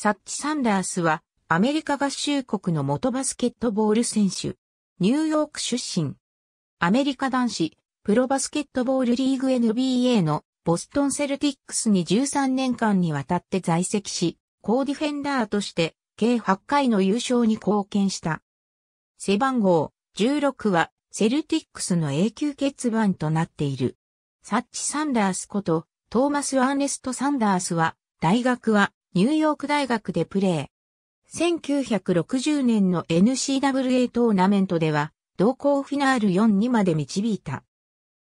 サッチ・サンダースは、アメリカ合衆国の元バスケットボール選手。ニューヨーク出身。アメリカ男子、プロバスケットボールリーグ NBA のボストンセルティックスに13年間にわたって在籍し、コーディフェンダーとして計8回の優勝に貢献した。背番号16はセルティックスの永久欠番となっている。サッチ・サンダースことトーマス・アーネスト・サンダースは大学はニューヨーク大学でプレー。1960年の NCAA トーナメントでは、同校フィナール4にまで導いた。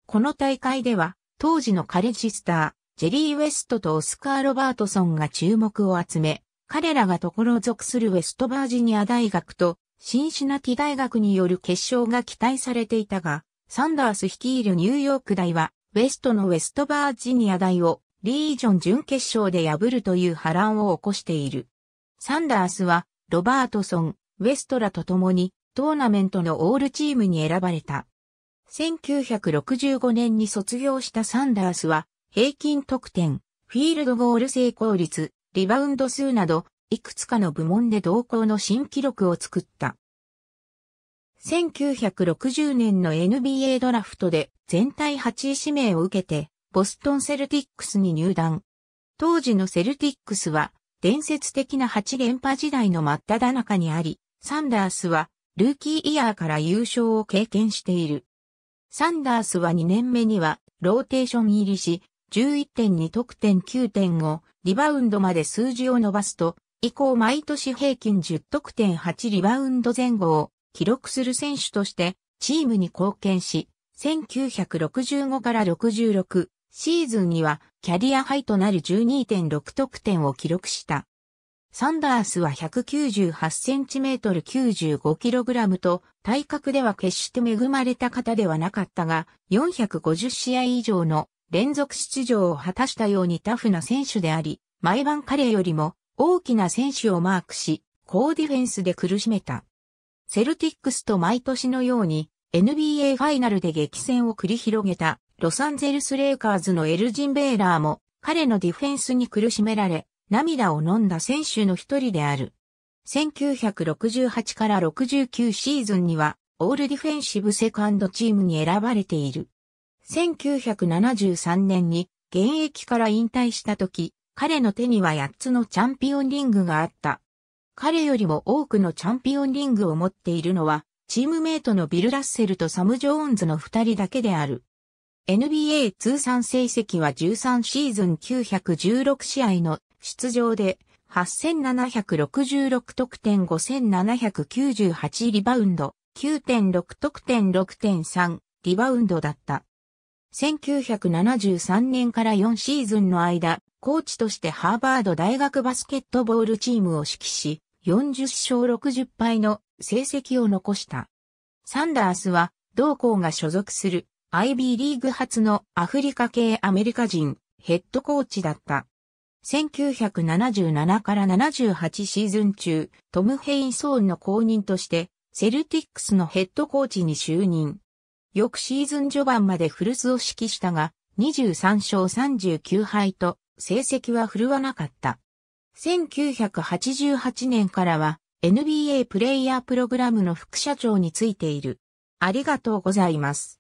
この大会では、当時のカレッジスター、ジェリー・ウェストとオスカー・ロバートソンが注目を集め、彼らがところ属するウェストバージニア大学とシンシナティ大学による決勝が期待されていたが、サンダース率いるニューヨーク大は、ウェストのウェストバージニア大をリージョン準決勝で破るという波乱を起こしている。サンダースは、ロバートソン、ウェストラと共に、トーナメントのオールチームに選ばれた。1965年に卒業したサンダースは、平均得点、フィールドゴール成功率、リバウンド数など、いくつかの部門で同行の新記録を作った。1960年の NBA ドラフトで全体8位指名を受けてボストンセルティックスに入団。当時のセルティックスは、伝説的な8連覇時代の真っ只中にあり、サンダースは、ルーキーイヤーから優勝を経験している。サンダースは2年目には、ローテーション入りし、11.2得点9.5、リバウンドまで数字を伸ばすと、以降毎年平均10得点8リバウンド前後を記録する選手として、チームに貢献し、1965から66、シーズンにはキャリアハイとなる12.6得点を記録した。サンダースは 198cm95kg と体格では決して恵まれた方ではなかったが、450試合以上の連続出場を果たしたようにタフな選手であり、毎晩彼よりも大きな選手をマークし、高ディフェンスで苦しめた。セルティックスと毎年のように NBA ファイナルで激戦を繰り広げたロサンゼルスレイカーズのエルジン・ベーラーも彼のディフェンスに苦しめられ、涙を飲んだ選手の一人である。1968から69シーズンには、オールディフェンシブセカンドチームに選ばれている。1973年に現役から引退した時、彼の手には8つのチャンピオンリングがあった。彼よりも多くのチャンピオンリングを持っているのは、チームメイトのビル・ラッセルとサム・ジョーンズの二人だけである。NBA 通算成績は13シーズン916試合の出場で8766得点5798リバウンド9.6得点6.3リバウンドだった。1973年から4シーズンの間、コーチとしてハーバード大学バスケットボールチームを指揮し、40勝60敗の成績を残した。サンダースは、同校が所属する IB リーグ初のアフリカ系アメリカ人ヘッドコーチだった。1977から78シーズン中、トム・ヘインソーンの後任として、セルティックスのヘッドコーチに就任。翌シーズン序盤まで古巣を指揮したが、23勝39敗と、成績は振るわなかった。1988年からは NBA プレイヤープログラムの副社長についている。ありがとうございます。